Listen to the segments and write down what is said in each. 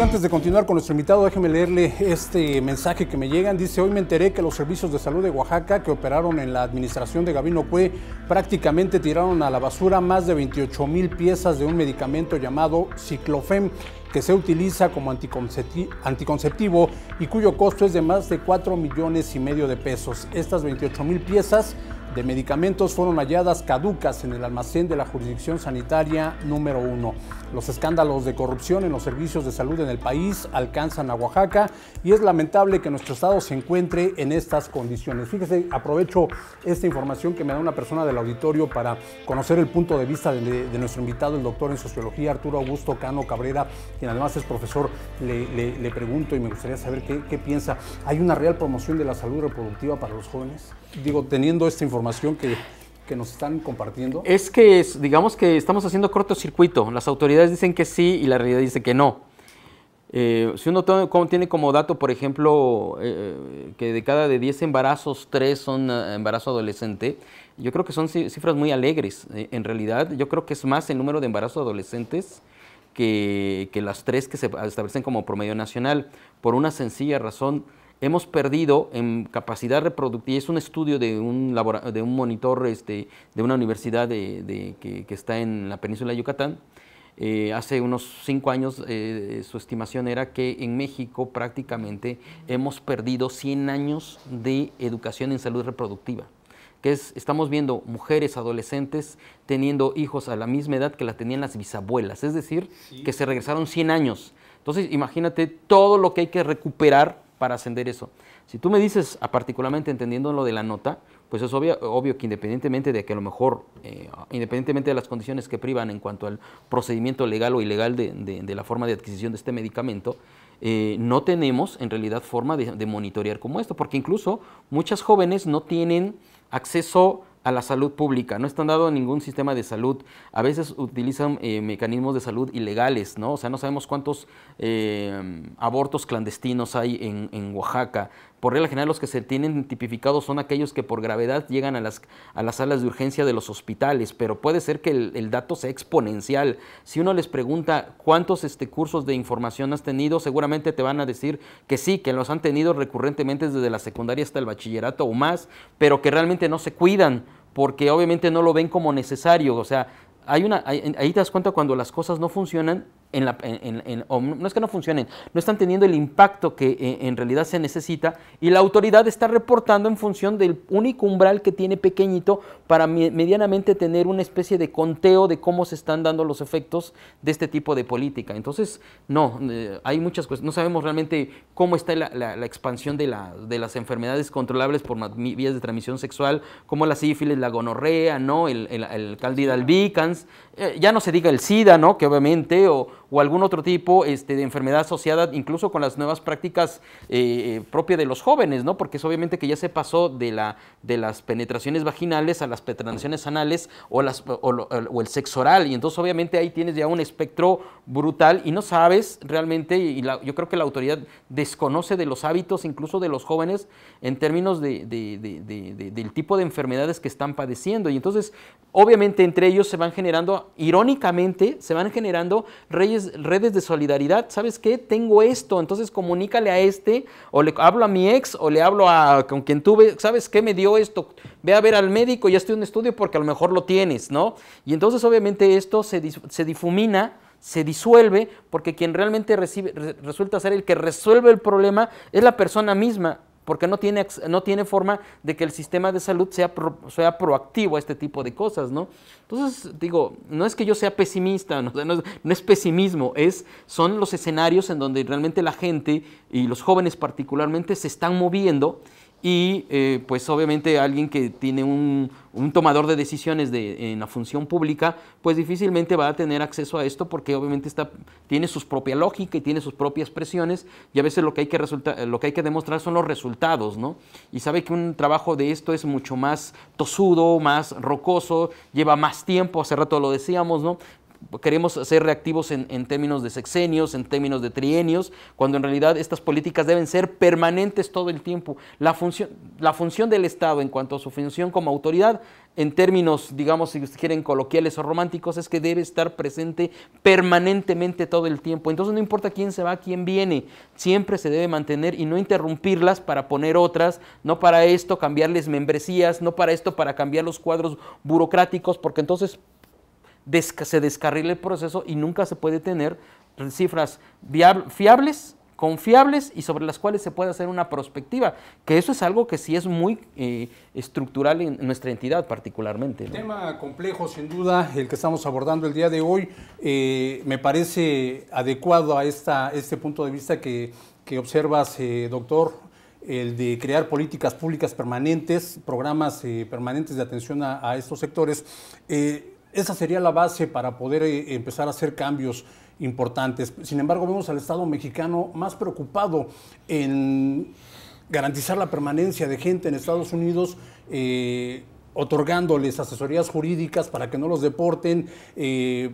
antes de continuar con nuestro invitado, déjeme leerle este mensaje que me llegan. Dice, hoy me enteré que los servicios de salud de Oaxaca que operaron en la administración de Gabino Cue prácticamente tiraron a la basura más de 28 mil piezas de un medicamento llamado Ciclofem que se utiliza como anticonceptivo y cuyo costo es de más de 4 millones y medio de pesos. Estas 28 mil piezas de medicamentos fueron halladas caducas en el almacén de la jurisdicción sanitaria número uno. Los escándalos de corrupción en los servicios de salud en el país alcanzan a Oaxaca y es lamentable que nuestro estado se encuentre en estas condiciones. Fíjese, aprovecho esta información que me da una persona del auditorio para conocer el punto de vista de, nuestro invitado, el doctor en sociología Arturo Augusto Cano Cabrera, quien además es profesor. Le, pregunto y me gustaría saber qué, qué piensa. ¿Hay una real promoción de la salud reproductiva para los jóvenes? Digo, teniendo esta información información que, nos están compartiendo? Es que, es, digamos que estamos haciendo cortocircuito. Las autoridades dicen que sí y la realidad dice que no. Eh, si uno tiene como dato, por ejemplo, eh, eh, que de cada de 10 embarazos, 3 son embarazo adolescente, yo creo que son cifras muy alegres. en realidad, yo creo que es más el número de embarazos adolescentes que, que las tres que se establecen como promedio nacional, por una sencilla razón hemos perdido en capacidad reproductiva, es un estudio de un, de un monitor este, de una universidad de, que, está en la península de Yucatán, eh, hace unos cinco años eh, su estimación era que en México prácticamente hemos perdido 100 años de educación en salud reproductiva que es, estamos viendo mujeres adolescentes teniendo hijos a la misma edad que la tenían las bisabuelas, es decir, que se regresaron 100 años. Entonces, imagínate todo lo que hay que recuperar para ascender eso. Si tú me dices, particularmente entendiendo lo de la nota, pues es obvio, que independientemente de que a lo mejor, eh, independientemente de las condiciones que privan en cuanto al procedimiento legal o ilegal de, la forma de adquisición de este medicamento, eh, no tenemos en realidad forma de monitorear como esto, porque incluso muchas jóvenes no tienen acceso a la salud pública, no están dado ningún sistema de salud. A veces utilizan eh, mecanismos de salud ilegales, ¿no? O sea, no sabemos cuántos eh, abortos clandestinos hay en, en Oaxaca, por regla general, los que se tienen tipificados son aquellos que por gravedad llegan a las, a las salas de urgencia de los hospitales, pero puede ser que el, dato sea exponencial. Si uno les pregunta cuántos este, cursos de información has tenido, seguramente te van a decir que sí, que los han tenido recurrentemente desde la secundaria hasta el bachillerato o más, pero que realmente no se cuidan porque obviamente no lo ven como necesario. O sea, hay una, ahí te das cuenta cuando las cosas no funcionan la, no es que no funcionen, no están teniendo el impacto que eh, en realidad se necesita y la autoridad está reportando en función del único umbral que tiene pequeñito para medianamente tener una especie de conteo de cómo se están dando los efectos de este tipo de política. Entonces, no, eh, hay muchas cosas, no sabemos realmente cómo está la, expansión de, la, de las enfermedades controlables por vías de transmisión sexual, como la sífilis, la gonorrea, ¿no? el, el, el albicans, eh, ya no se diga el SIDA, ¿no? que obviamente, o o algún otro tipo este, de enfermedad asociada incluso con las nuevas prácticas eh, eh, propia propias de los jóvenes, ¿no? Porque es obviamente que ya se pasó de, la, de las penetraciones vaginales a las penetraciones anales o, las, o, el sexo oral. Y entonces obviamente ahí tienes ya un espectro brutal y no sabes realmente, y yo creo que la autoridad desconoce de los hábitos incluso de los jóvenes en términos del tipo de enfermedades que están padeciendo. Y entonces obviamente entre ellos se van generando, irónicamente, se van generando reyes redes, de solidaridad, ¿sabes qué? Tengo esto, entonces comunícale a este, o le hablo a mi ex, o le hablo a con quien tuve, ¿sabes qué me dio esto? Ve a ver al médico ya estoy en estudio porque a lo mejor lo tienes, ¿no? Y entonces obviamente esto se, se difumina se disuelve porque quien realmente recibe, resulta ser el que resuelve el problema es la persona misma porque no tiene, no tiene forma de que el sistema de salud sea, sea proactivo a este tipo de cosas, ¿no? Entonces, digo, no es que yo sea pesimista, no, es, no es, pesimismo, es, son los escenarios en donde realmente la gente y los jóvenes particularmente se están moviendo y eh, pues obviamente alguien que tiene un, tomador de decisiones de, en la función pública, pues difícilmente va a tener acceso a esto porque obviamente está, tiene sus propia lógica y tiene sus propias presiones y a veces lo que hay que, resulta, lo que, hay que demostrar son los resultados, ¿no? Y sabe que un trabajo de esto es mucho más tosudo, más rocoso, lleva más tiempo, hace rato lo decíamos, ¿no? queremos ser reactivos en, términos de sexenios, en términos de trienios, cuando en realidad estas políticas deben ser permanentes todo el tiempo. La función, la función del Estado en cuanto a su función como autoridad, en términos, digamos, si quieren coloquiales o románticos, es que debe estar presente permanentemente todo el tiempo. Entonces no importa quién se va, quién viene, siempre se debe mantener y no interrumpirlas para poner otras, no para esto cambiarles membresías, no para esto para cambiar los cuadros burocráticos, porque entonces se descarrile el proceso y nunca se puede tener cifras fiables, confiables y sobre las cuales se puede hacer una prospectiva, que eso es algo que sí es muy eh, estructural en nuestra entidad particularmente. ¿no? Tema complejo, sin duda, el que estamos abordando el día de hoy, eh, me parece adecuado a esta, este punto de vista que, observas, eh, doctor, el de crear políticas públicas permanentes, programas permanentes de atención a, estos sectores. Esa sería la base para poder eh, empezar a hacer cambios importantes. Sin embargo, vemos al Estado mexicano más preocupado en garantizar la permanencia de gente en Estados Unidos. Eh, otorgándoles asesorías jurídicas para que no los deporten, eh,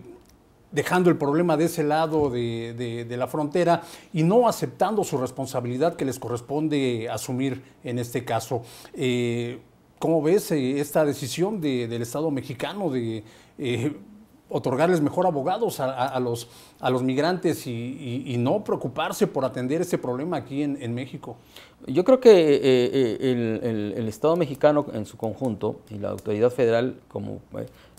dejando el problema de ese lado de, la frontera y no aceptando su responsabilidad que les corresponde asumir en este caso. ¿Cómo ves esta decisión del Estado mexicano de eh, otorgarles mejor abogados a, los, a los migrantes y, no preocuparse por atender ese problema aquí en, México? Yo creo que eh, eh, el, Estado mexicano en su conjunto y la autoridad federal como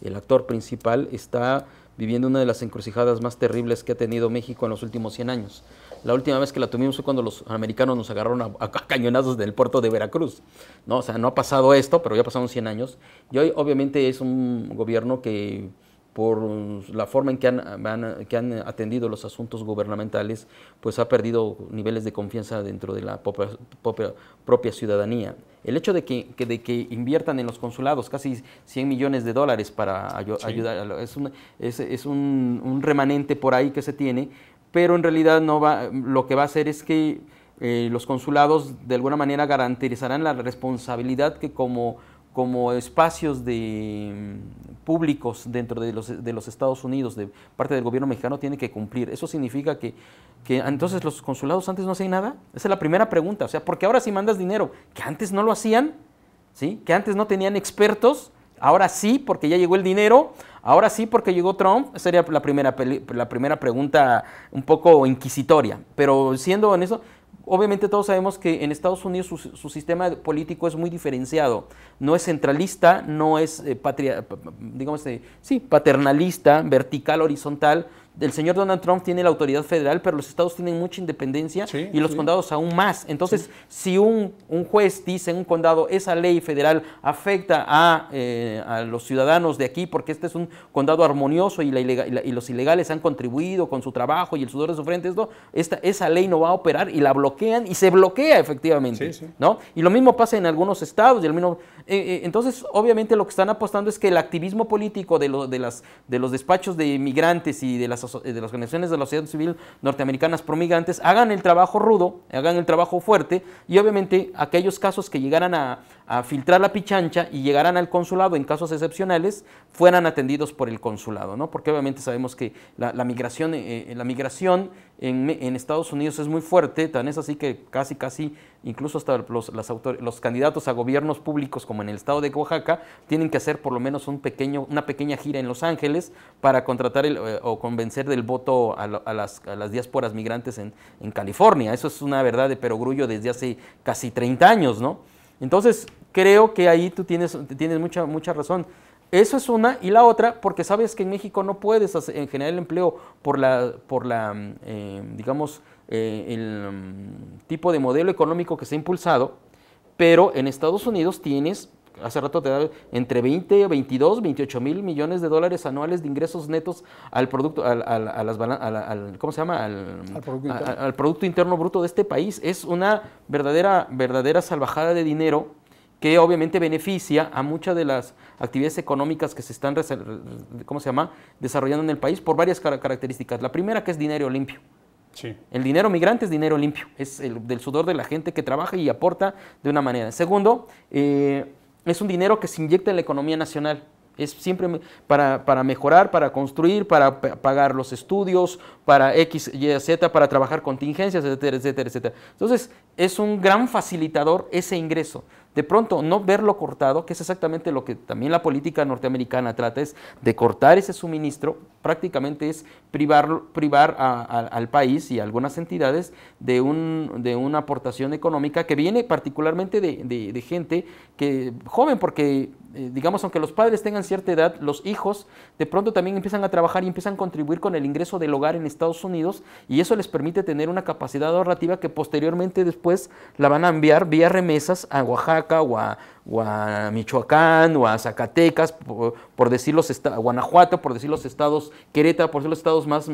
el actor principal está viviendo una de las encrucijadas más terribles que ha tenido México en los últimos 100 años. La última vez que la tuvimos fue cuando los americanos nos agarraron a, cañonazos del puerto de Veracruz. No, o sea, no ha pasado esto, pero ya pasaron 100 años. Y hoy obviamente es un gobierno que por la forma en que han, han atendido los asuntos gubernamentales, pues ha perdido niveles de confianza dentro de la propia, ciudadanía. El hecho de que, de que inviertan en los consulados casi 100 millones de dólares para ayudar, es, un, es, remanente por ahí que se tiene, pero en realidad no va, lo que va a hacer es que eh, los consulados de alguna manera garantizarán la responsabilidad que como como espacios de, mm, públicos dentro de los, Estados Unidos, de parte del gobierno mexicano, tiene que cumplir. Eso significa que, que entonces los consulados antes no hacían nada. Esa es la primera pregunta. O sea, porque ahora si mandas dinero, que antes no lo hacían, ¿sí? que antes no tenían expertos, ahora sí porque ya llegó el dinero, ahora sí porque llegó Trump, sería la primera, la primera pregunta un poco inquisitoria. Pero siendo en eso, Obviamente todos sabemos que en Estados Unidos su, sistema político es muy diferenciado. No es centralista, no es eh, patria, digamos, eh, sí, paternalista, vertical, horizontal, el señor Donald Trump tiene la autoridad federal, pero los estados tienen mucha independencia y los condados aún más. Entonces, si un, un, juez dice en un condado, esa ley federal afecta a, eh, los ciudadanos de aquí porque este es un condado armonioso y, los ilegales han contribuido con su trabajo y el sudor de su frente, esto, esa ley no va a operar y la bloquean y se bloquea efectivamente. ¿no? Y lo mismo pasa en algunos estados. Y al menos eh, eh, entonces, obviamente lo que están apostando es que el activismo político de, de, las, de los despachos de inmigrantes y de las eh, de las organizaciones de la sociedad civil norteamericanas promigrantes, hagan el trabajo rudo, hagan el trabajo fuerte y obviamente aquellos casos que llegaran a a filtrar la pichancha y llegarán al consulado en casos excepcionales, fueran atendidos por el consulado, ¿no? Porque obviamente sabemos que la, migración, la migración eh, eh, en, Estados Unidos es muy fuerte, tan es así que casi, casi, incluso hasta los, candidatos a gobiernos públicos, como en el estado de Oaxaca, tienen que hacer por lo menos un pequeño, una pequeña gira en Los Ángeles para contratar eh, o convencer del voto a, las, diásporas migrantes en, en California. Eso es una verdad de perogrullo desde hace casi 30 años, ¿no? Entonces, creo que ahí tú tienes, tienes mucha, mucha razón. Eso es una, y la otra, porque sabes que en México no puedes generar el empleo por la, por la eh, digamos, eh, el mm, tipo de modelo económico que se ha impulsado, pero en Estados Unidos tienes, hace rato te da entre 20, 22, 28 mil millones de dólares anuales de ingresos netos al producto, al, ¿cómo se llama? interno bruto de este país. Es una verdadera, verdadera salvajada de dinero que obviamente beneficia a muchas de las actividades económicas que se están ¿cómo se llama? desarrollando en el país por varias características. La primera que es dinero limpio. El dinero migrante es dinero limpio, es el del sudor de la gente que trabaja y aporta de una manera. Segundo, eh, es un dinero que se inyecta en la economía nacional. Es siempre para, para, mejorar, para construir, para pagar los estudios, para X, Y, Z, para trabajar contingencias, etcétera, etcétera, etcétera. Entonces, es un gran facilitador ese ingreso de pronto no verlo cortado, que es exactamente lo que también la política norteamericana trata, es de cortar ese suministro, prácticamente es privar, privar al país y a algunas entidades de, un, de una aportación económica que viene particularmente de, gente que joven, porque eh, digamos, aunque los padres tengan cierta edad, los hijos de pronto también empiezan a trabajar y empiezan a contribuir con el ingreso del hogar en Estados Unidos y eso les permite tener una capacidad ahorrativa que posteriormente después la van a enviar vía remesas a Oaxaca o a, Michoacán o a Zacatecas, por, decir los estados, Guanajuato, por decir los estados, Querétaro, por decir los estados más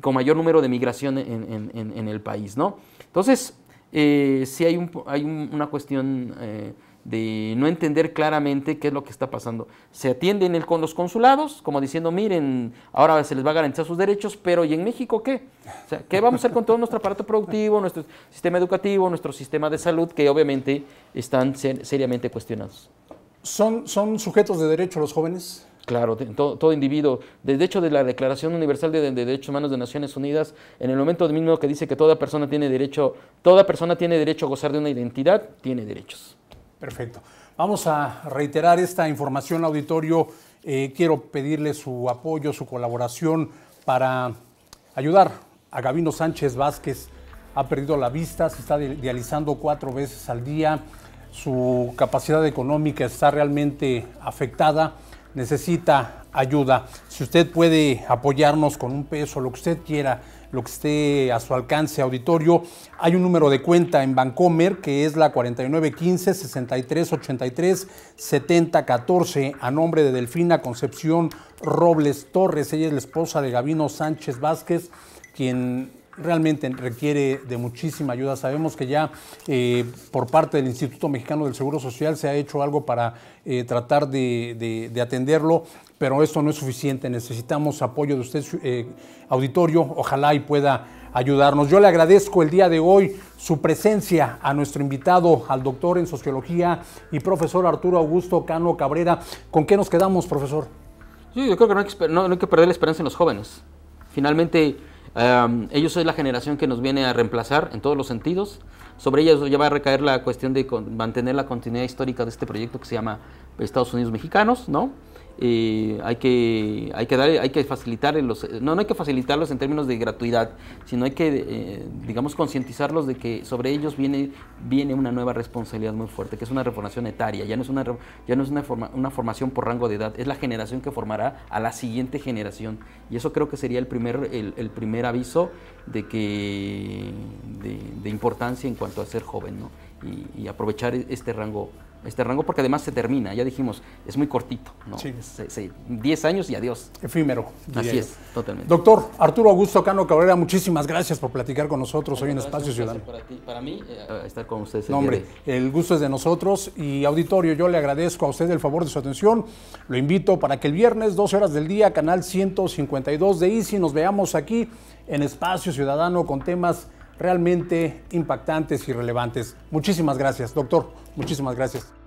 con mayor número de migración en, el país, ¿no? Entonces, eh, sí hay, una cuestión... Eh, de no entender claramente qué es lo que está pasando. Se atienden el, con los consulados, como diciendo, miren, ahora se les va a garantizar sus derechos, pero ¿y en México qué? ¿qué vamos a hacer con todo nuestro aparato productivo, nuestro sistema educativo, nuestro sistema de salud, que obviamente están seriamente cuestionados? ¿Son, ¿Son sujetos de derecho los jóvenes? Claro, todo, individuo. desde hecho, de la Declaración Universal de, Derechos Humanos de Naciones Unidas, en el momento mismo que dice que toda persona tiene derecho, toda persona tiene derecho a gozar de una identidad, tiene derechos. Perfecto. Vamos a reiterar esta información, auditorio. Eh, quiero pedirle su apoyo, su colaboración para ayudar a Gabino Sánchez Vázquez. Ha perdido la vista, se está dializando cuatro veces al día. Su capacidad económica está realmente afectada necesita ayuda. Si usted puede apoyarnos con un peso, lo que usted quiera, lo que esté a su alcance, auditorio, hay un número de cuenta en Bancomer que es la 4915-6383-7014 a nombre de Delfina Concepción Robles Torres. Ella es la esposa de Gabino Sánchez Vázquez, quien realmente requiere de muchísima ayuda. Sabemos que ya eh, por parte del Instituto Mexicano del Seguro Social se ha hecho algo para eh, tratar de, atenderlo, pero esto no es suficiente. Necesitamos apoyo de usted, eh, auditorio. Ojalá y pueda ayudarnos. Yo le agradezco el día de hoy su presencia a nuestro invitado, al doctor en sociología y profesor Arturo Augusto Cano Cabrera. ¿Con qué nos quedamos, profesor? Sí, yo creo que no hay que perder la esperanza en los jóvenes. Finalmente ellos son la generación que nos viene a reemplazar en todos los sentidos. Sobre ellos ya va a recaer la cuestión de mantener la continuidad histórica de este proyecto que se llama Estados Unidos Mexicanos, ¿no? eh, hay, que, hay, que dar, hay que facilitar, los, no, no hay que facilitarlos en términos de gratuidad, sino hay que, eh, digamos, concientizarlos de que sobre ellos viene, viene una nueva responsabilidad muy fuerte, que es una reformación etaria, ya no es una, ya no es una, una formación por rango de edad, es la generación que formará a la siguiente generación. Y eso creo que sería el primer, el, primer aviso de, que, de, importancia en cuanto a ser joven y, y aprovechar este rango este rango porque además se termina, ya dijimos, es muy cortito, ¿no? Sí. 10 años y adiós. Efímero. Así es, totalmente. Doctor Arturo Augusto Cano Cabrera, muchísimas gracias por platicar con nosotros hoy en Espacio Ciudadano. Para, mí, eh, ah, estar con ustedes. El no, hombre, el gusto es de nosotros y auditorio, yo le agradezco a usted el favor de su atención. Lo invito para que el viernes, 12 horas del día, canal 152 de ICI, nos veamos aquí en Espacio Ciudadano con temas realmente impactantes y relevantes. Muchísimas gracias, doctor. Muchísimas gracias.